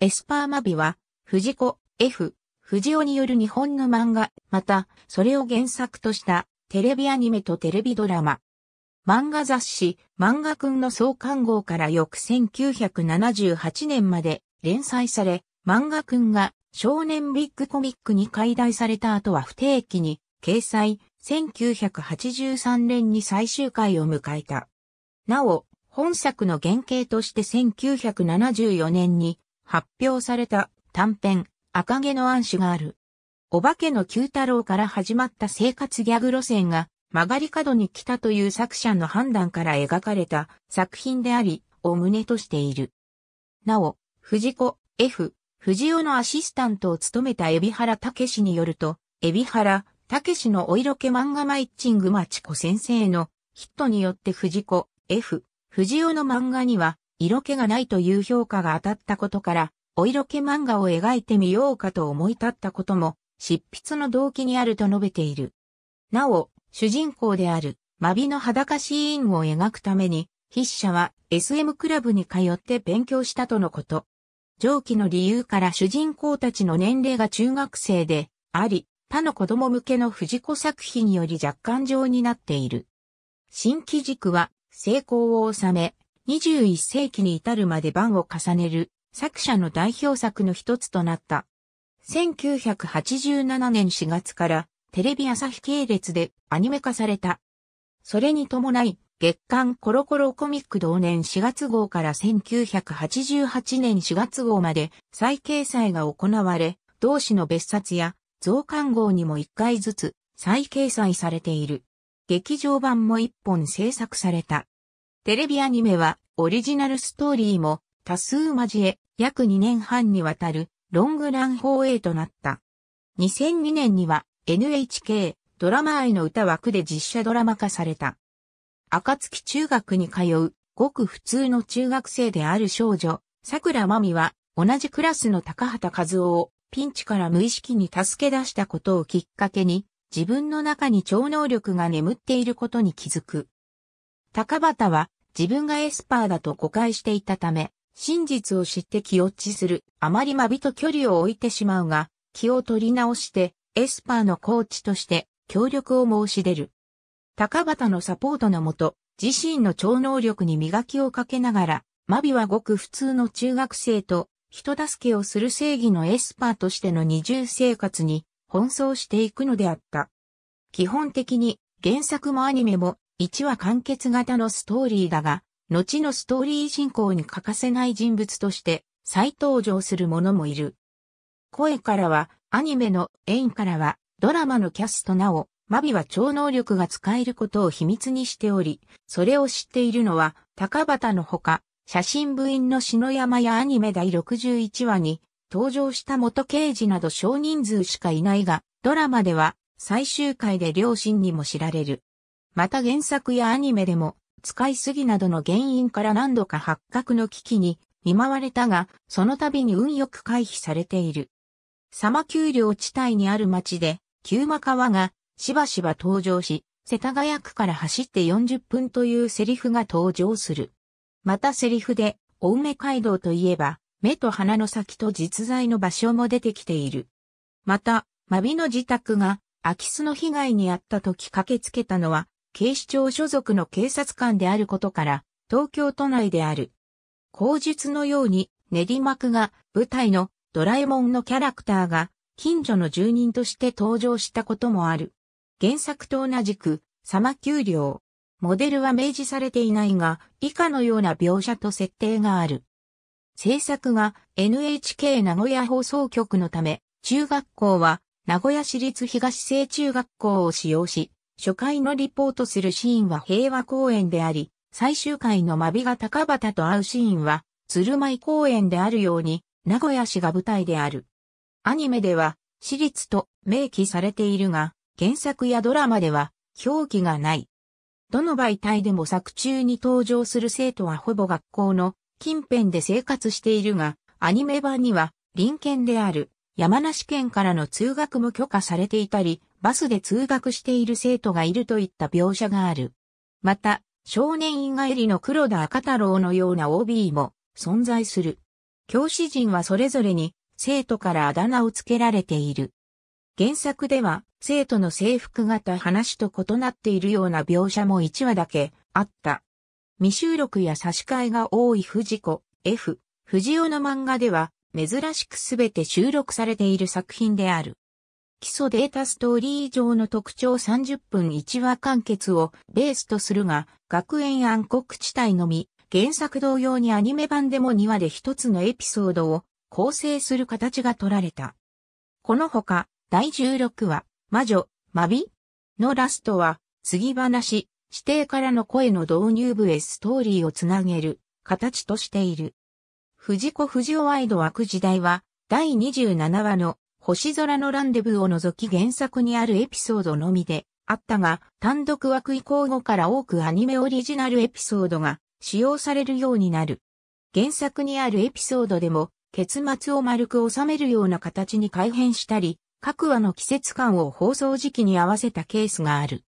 エスパーマビは、藤子 F、藤尾による日本の漫画、また、それを原作としたテレビアニメとテレビドラマ。漫画雑誌、漫画くんの創刊号から翌1978年まで連載され、漫画くんが少年ビッグコミックに解体された後は不定期に掲載、1983年に最終回を迎えた。なお、本作の原型として1974年に発表された短編赤毛の暗種がある。お化けの九太郎から始まった生活ギャグ路線が曲がり角に来たという作者の判断から描かれた作品であり、を胸としている。なお、藤子 F、藤尾のアシスタントを務めた海老原武史によると、海老原武史のお色気漫画マイッチング町子先生のヒットによって藤子 F、藤尾の漫画には色気がないという評価が当たったことから、お色気漫画を描いてみようかと思い立ったことも、執筆の動機にあると述べている。なお、主人公である、マビの裸シーンを描くために、筆者は SM クラブに通って勉強したとのこと。上記の理由から主人公たちの年齢が中学生で、あり、他の子供向けの藤子作品より若干上になっている。新規軸は成功を収め、21世紀に至るまで番を重ねる作者の代表作の一つとなった。1987年4月からテレビ朝日系列でアニメ化された。それに伴い、月刊コロコロコミック同年4月号から1988年4月号まで再掲載が行われ、同誌の別冊や増刊号にも1回ずつ再掲載されている。劇場版も1本制作された。テレビアニメはオリジナルストーリーも多数交え約2年半にわたるロングラン放映となった。2002年には NHK ドラマ愛の歌枠で実写ドラマ化された。暁中学に通うごく普通の中学生である少女、桜まみは同じクラスの高畑和夫をピンチから無意識に助け出したことをきっかけに自分の中に超能力が眠っていることに気づく。高畑は自分がエスパーだと誤解していたため、真実を知って気落ちする。あまり間と距離を置いてしまうが、気を取り直して、エスパーのコーチとして協力を申し出る。高畑のサポートのもと、自身の超能力に磨きをかけながら、マビはごく普通の中学生と、人助けをする正義のエスパーとしての二重生活に奔走していくのであった。基本的に原作もアニメも1話完結型のストーリーだが、後のストーリー進行に欠かせない人物として再登場する者もいる。声からは、アニメの演からは、ドラマのキャストなお、マビは超能力が使えることを秘密にしており、それを知っているのは、高畑のほか、写真部員の篠山やアニメ第61話に、登場した元刑事など少人数しかいないが、ドラマでは、最終回で両親にも知られる。また原作やアニメでも、使いすぎなどの原因から何度か発覚の危機に見舞われたが、その度に運よく回避されている。サマ丘陵地帯にある町で、旧間川がしばしば登場し、世田谷区から走って40分というセリフが登場する。またセリフで、青梅街道といえば、目と鼻の先と実在の場所も出てきている。また、マビの自宅が空き巣の被害に遭った時駆けつけたのは、警視庁所属の警察官であることから、東京都内である。口述のように、練馬区が舞台のドラえもんのキャラクターが近所の住人として登場したこともある。原作と同じく、サマ給料。モデルは明示されていないが、以下のような描写と設定がある。制作が NHK 名古屋放送局のため、中学校は名古屋市立東西中学校を使用し、初回のリポートするシーンは平和公園であり、最終回のマビが高畑と会うシーンは、鶴舞公園であるように、名古屋市が舞台である。アニメでは、私立と明記されているが、原作やドラマでは、表記がない。どの媒体でも作中に登場する生徒はほぼ学校の近辺で生活しているが、アニメ版には、隣県である山梨県からの通学も許可されていたり、バスで通学している生徒がいるといった描写がある。また、少年院帰りの黒田赤太郎のような OB も存在する。教師陣はそれぞれに生徒からあだ名を付けられている。原作では生徒の制服型話と異なっているような描写も1話だけあった。未収録や差し替えが多い藤子、F、藤尾の漫画では珍しくすべて収録されている作品である。基礎データストーリー上の特徴30分1話完結をベースとするが、学園暗黒地帯のみ、原作同様にアニメ版でも2話で1つのエピソードを構成する形が取られた。このほか、第16話、魔女、マビのラストは、次話、指定からの声の導入部へストーリーをつなげる形としている。藤子藤尾愛ワイド枠時代は、第27話の星空のランデブーを除き原作にあるエピソードのみであったが、単独枠移行後から多くアニメオリジナルエピソードが使用されるようになる。原作にあるエピソードでも、結末を丸く収めるような形に改変したり、各話の季節感を放送時期に合わせたケースがある。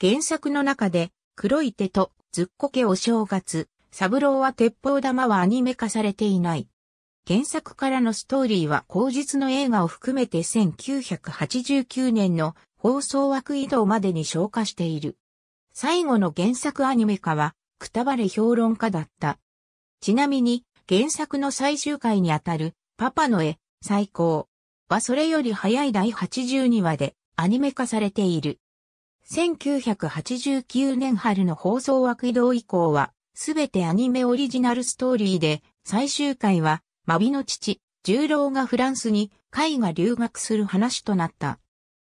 原作の中で、黒い手とずっこけお正月、サブローは鉄砲玉はアニメ化されていない。原作からのストーリーは後日の映画を含めて1989年の放送枠移動までに消化している。最後の原作アニメ化は、くたばれ評論家だった。ちなみに、原作の最終回にあたる、パパの絵、最高はそれより早い第82話でアニメ化されている。1989年春の放送枠移動以降は、すべてアニメオリジナルストーリーで、最終回はマビの父、十郎がフランスに絵が留学する話となった。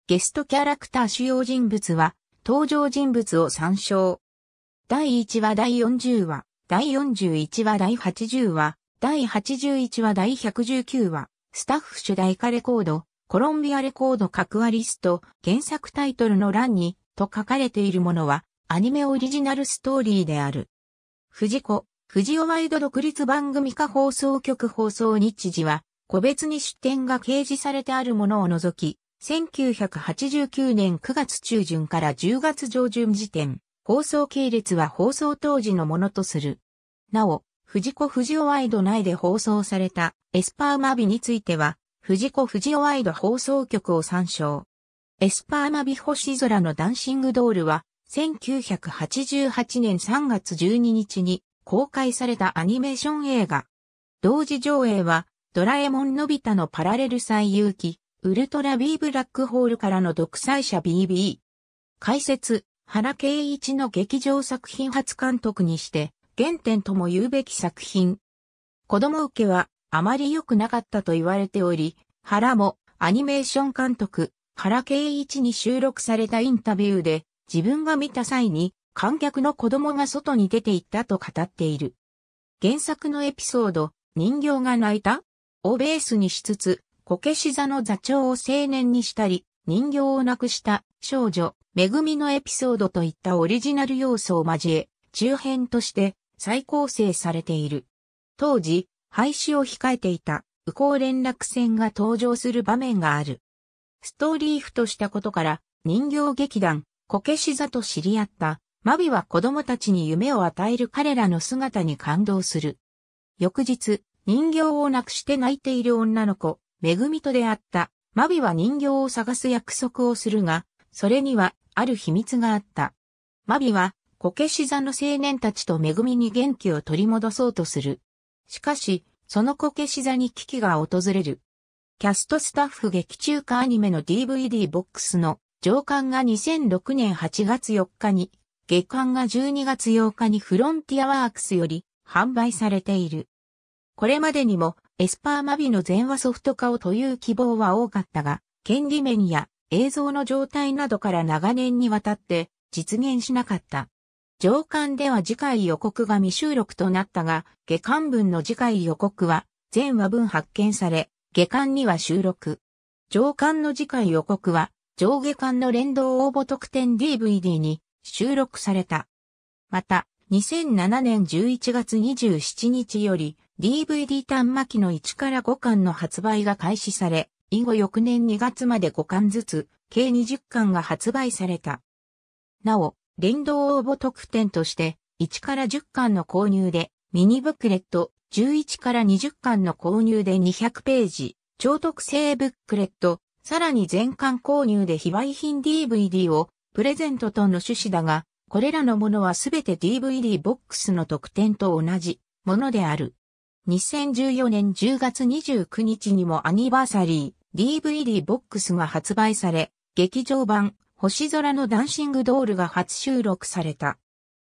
ゲストキャラクター主要人物は、登場人物を参照。第1話第40話、第41話第80話、第81話第119話、スタッフ主題歌レコード、コロンビアレコード各アリスト、原作タイトルの欄に、と書かれているものは、アニメオリジナルストーリーである。藤子、富士ワイド独立番組化放送局放送日時は、個別に出典が掲示されてあるものを除き、1989年9月中旬から10月上旬時点、放送系列は放送当時のものとする。なお、藤子富士オワイド内で放送されたエスパーマビについては、藤子富士オワイド放送局を参照。エスパーマビ星空のダンシングドールは、1988年3月12日に公開されたアニメーション映画。同時上映は、ドラえもんのび太のパラレル最有機、ウルトラ B ブラックホールからの独裁者 BB。解説、原圭一の劇場作品初監督にして、原点とも言うべき作品。子供受けは、あまり良くなかったと言われており、原も、アニメーション監督、原圭一に収録されたインタビューで、自分が見た際に、観客の子供が外に出て行ったと語っている。原作のエピソード、人形が泣いたをベースにしつつ、こけし座の座長を青年にしたり、人形を亡くした少女、めぐみのエピソードといったオリジナル要素を交え、中編として再構成されている。当時、廃止を控えていた、右行連絡船が登場する場面がある。ストーリーフとしたことから、人形劇団、こけし座と知り合った、マビは子供たちに夢を与える彼らの姿に感動する。翌日、人形をなくして泣いている女の子、めぐみと出会った。マビは人形を探す約束をするが、それにはある秘密があった。マビは、こけし座の青年たちとめぐみに元気を取り戻そうとする。しかし、そのこけし座に危機が訪れる。キャストスタッフ劇中歌アニメの DVD ボックスの上巻が2006年8月4日に月間が12月8日にフロンティアワークスより販売されている。これまでにもエスパーマビの全話ソフト化をという希望は多かったが、権利面や映像の状態などから長年にわたって実現しなかった。上巻では次回予告が未収録となったが、下巻分の次回予告は全話分発見され、下巻には収録。上巻の次回予告は上下巻の連動応募特典 DVD に収録された。また、2007年11月27日より DVD 端末の1から5巻の発売が開始され、以後翌年2月まで5巻ずつ、計20巻が発売された。なお、連動応募特典として、1から10巻の購入で、ミニブックレット、11から20巻の購入で200ページ、超特製ブックレット、さらに全巻購入で非売品 DVD をプレゼントとの趣旨だが、これらのものはすべて DVD ボックスの特典と同じものである。2014年10月29日にもアニバーサリー DVD ボックスが発売され、劇場版星空のダンシングドールが初収録された。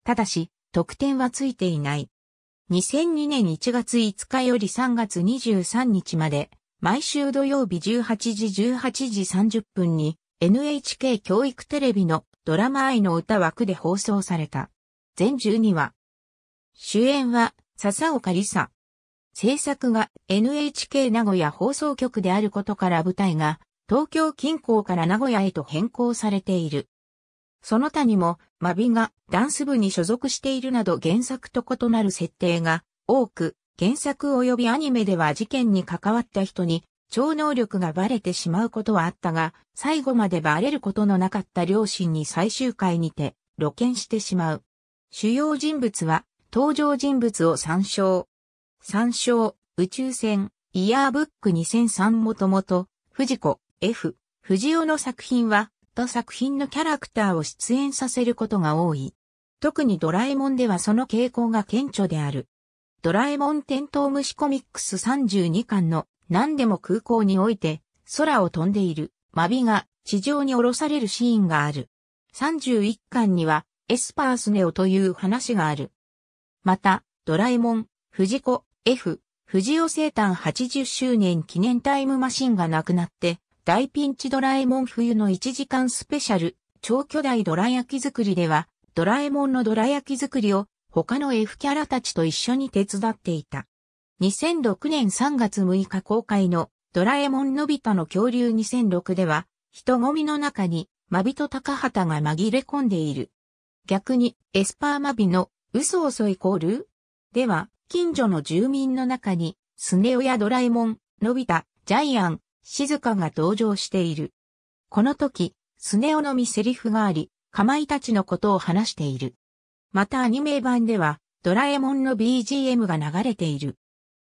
ただし、特典はついていない。2002年1月5日より3月23日まで、毎週土曜日18時18時30分に NHK 教育テレビのドラマ愛の歌枠で放送された。全12話。主演は笹岡里沙。制作が NHK 名古屋放送局であることから舞台が東京近郊から名古屋へと変更されている。その他にも、マビがダンス部に所属しているなど原作と異なる設定が多く、原作及びアニメでは事件に関わった人に超能力がバレてしまうことはあったが、最後までバレることのなかった両親に最終回にて露見してしまう。主要人物は登場人物を参照。参照、宇宙船、イヤーブック2003もともと、藤子、F、藤尾の作品は、と作品のキャラクターを出演させることが多い。特にドラえもんではその傾向が顕著である。ドラえもんテン虫コミックス32巻の何でも空港において、空を飛んでいる、マビが地上に降ろされるシーンがある。31巻には、エスパースネオという話がある。また、ドラえもん、藤子、F、藤尾生誕80周年記念タイムマシンがなくなって、大ピンチドラえもん冬の1時間スペシャル、超巨大ドラ焼き作りでは、ドラえもんのドラ焼き作りを他の F キャラたちと一緒に手伝っていた。2006年3月6日公開のドラえもんのび太の恐竜2006では、人混みの中に、マビと高畑が紛れ込んでいる。逆に、エスパーマビの嘘を襲いールでは、近所の住民の中に、スネオやドラえもん、のび太、ジャイアン、静香が登場している。この時、スネオのみセリフがあり、かまいたちのことを話している。またアニメ版では、ドラえもんの BGM が流れている。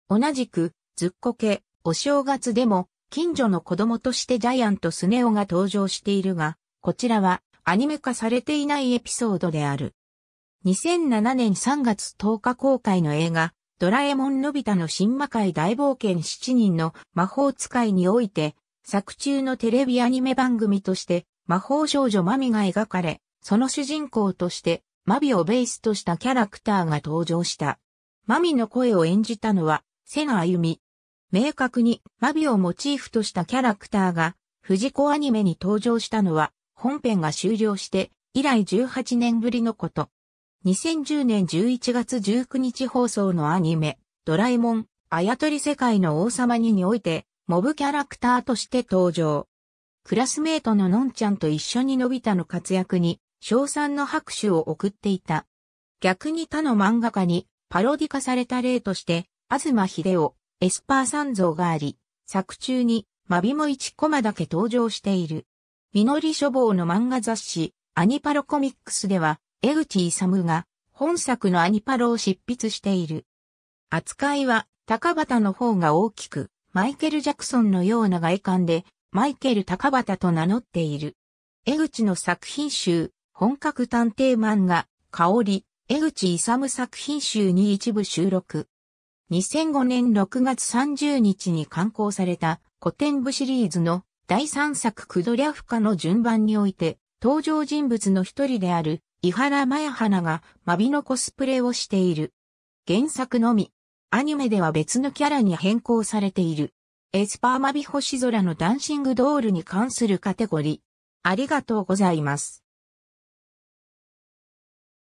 同じく、ずっこけ、お正月でも、近所の子供としてジャイアントスネオが登場しているが、こちらはアニメ化されていないエピソードである。2007年3月10日公開の映画、ドラえもんのび太の新魔界大冒険7人の魔法使いにおいて、作中のテレビアニメ番組として、魔法少女マミが描かれ、その主人公として、マビをベースとしたキャラクターが登場した。マミの声を演じたのは、瀬野歩み。明確にマビをモチーフとしたキャラクターが、藤子アニメに登場したのは、本編が終了して以来18年ぶりのこと。2010年11月19日放送のアニメ、ドラえもん、あやとり世界の王様ににおいて、モブキャラクターとして登場。クラスメートののんちゃんと一緒にのびたの活躍に、賞賛の拍手を送っていた。逆に他の漫画家にパロディ化された例として、東秀夫、エスパー三像があり、作中に、マビも1コマだけ登場している。みのり書房の漫画雑誌、アニパロコミックスでは、江口勇が、本作のアニパロを執筆している。扱いは、高畑の方が大きく、マイケル・ジャクソンのような外観で、マイケル・高畑と名乗っている。江口の作品集、本格探偵漫画、香り、江口勇作品集に一部収録。2005年6月30日に刊行された古典部シリーズの第3作クドリャフカの順番において登場人物の一人である伊原ハ花がマビのコスプレをしている。原作のみ、アニメでは別のキャラに変更されている。エスパーマビ星空のダンシングドールに関するカテゴリー。ありがとうございます。